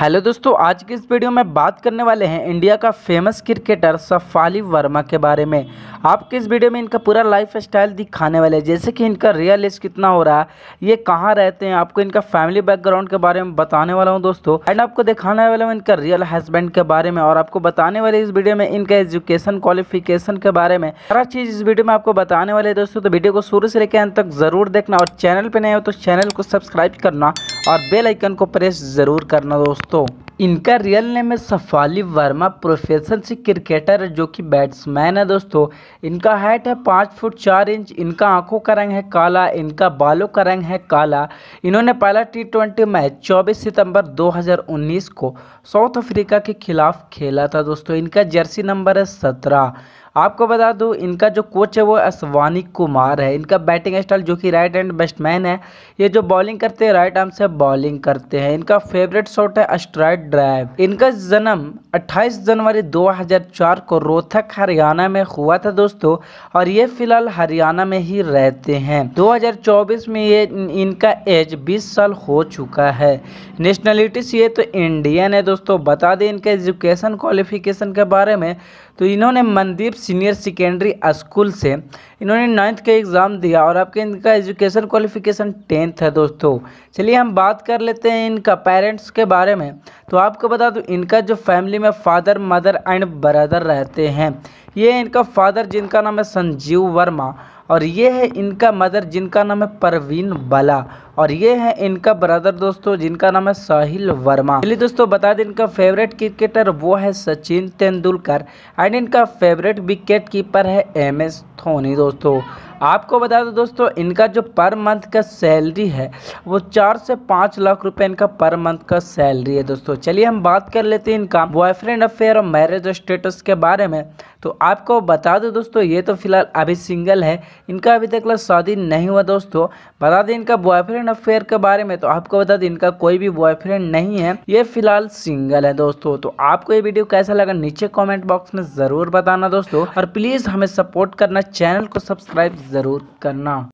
hello दोस्तों आज की इस वीडियो में बात करने वाले हैं इंडिया का फेमस क्रिकेटर सफाली वर्मा के बारे में आपके इस वीडियो में इनका पूरा लाइफ स्टाइल दिखाने वाले हैं जैसे कि इनका रियल एज कितना हो रहा है ये कहाँ रहते हैं आपको इनका फैमिली बैकग्राउंड के बारे में बताने वाला हूँ दोस्तों एंड आपको दिखाने वाला हूँ इनका रियल हस्बैंड के बारे में और आपको बताने वाले इस वीडियो में इनका एजुकेशन क्वालिफिकेशन के बारे में हर चीज़ इस वीडियो में आपको बताने वाले दोस्तों तो वीडियो को शुरू से लेकर अंत तक ज़रूर देखना और चैनल पर नए हो तो चैनल को सब्सक्राइब करना और बेल आइकन को प्रेस ज़रूर करना दोस्तों इनका रियल नेम है सफाली वर्मा प्रोफेशन से क्रिकेटर है जो कि बैट्समैन है दोस्तों इनका हाइट है पाँच फुट चार इंच इनका आंखों का रंग है काला इनका बालों का रंग है काला इन्होंने पहला टी ट्वेंटी मैच 24 सितंबर 2019 को साउथ अफ्रीका के खिलाफ खेला था दोस्तों इनका जर्सी नंबर है सत्रह आपको बता दूं इनका जो कोच है वो असवानी कुमार है इनका बैटिंग स्टाइल जो कि राइट हैंड बैट्समैन है ये जो बॉलिंग करते हैं राइट आर्म से बॉलिंग करते हैं इनका फेवरेट शॉट है स्ट्राइट ड्राइव इनका जन्म 28 जनवरी 2004 को रोहतक हरियाणा में हुआ था दोस्तों और ये फिलहाल हरियाणा में ही रहते हैं दो में ये इनका एज बीस साल हो चुका है नेशनलिटी ये तो इंडियन है दोस्तों बता दें इनके एजुकेशन क्वालिफिकेशन के बारे में तो इन्होंने मनदीप सीनियर सेकेंडरी स्कूल से इन्होंने नाइन्थ का एग्ज़ाम दिया और आपके इनका एजुकेशन क्वालिफिकेशन टेंथ है दोस्तों चलिए हम बात कर लेते हैं इनका पेरेंट्स के बारे में तो आपको बता दूँ इनका जो फैमिली में फादर मदर एंड ब्रदर रहते हैं ये इनका फादर जिनका नाम है संजीव वर्मा और ये है इनका मदर जिनका नाम है परवीन बला और ये है इनका ब्रदर दोस्तों जिनका नाम है साहिल वर्मा चलिए दोस्तों बता दें इनका फेवरेट क्रिकेटर वो है सचिन तेंदुलकर एंड इनका फेवरेट विकेट कीपर है एम एस धोनी दोस्तों आपको बता दो दोस्तों इनका जो पर मंथ का सैलरी है वो चार से पाँच लाख रुपए इनका पर मंथ का सैलरी है दोस्तों चलिए हम बात कर लेते हैं इनका बॉयफ्रेंड अफेयर और मैरिज स्टेटस के बारे में तो आपको बता दो दोस्तों ये तो फिलहाल अभी सिंगल है इनका अभी तक शादी नहीं हुआ दोस्तों बता दें इनका बॉयफ्रेंड अफेयर के बारे में तो आपको बता दें इनका कोई भी बॉयफ्रेंड नहीं है ये फिलहाल सिंगल है दोस्तों तो आपको ये वीडियो कैसा लगा नीचे कॉमेंट बॉक्स में ज़रूर बताना दोस्तों और प्लीज़ हमें सपोर्ट करना चैनल को सब्सक्राइब ज़रूर करना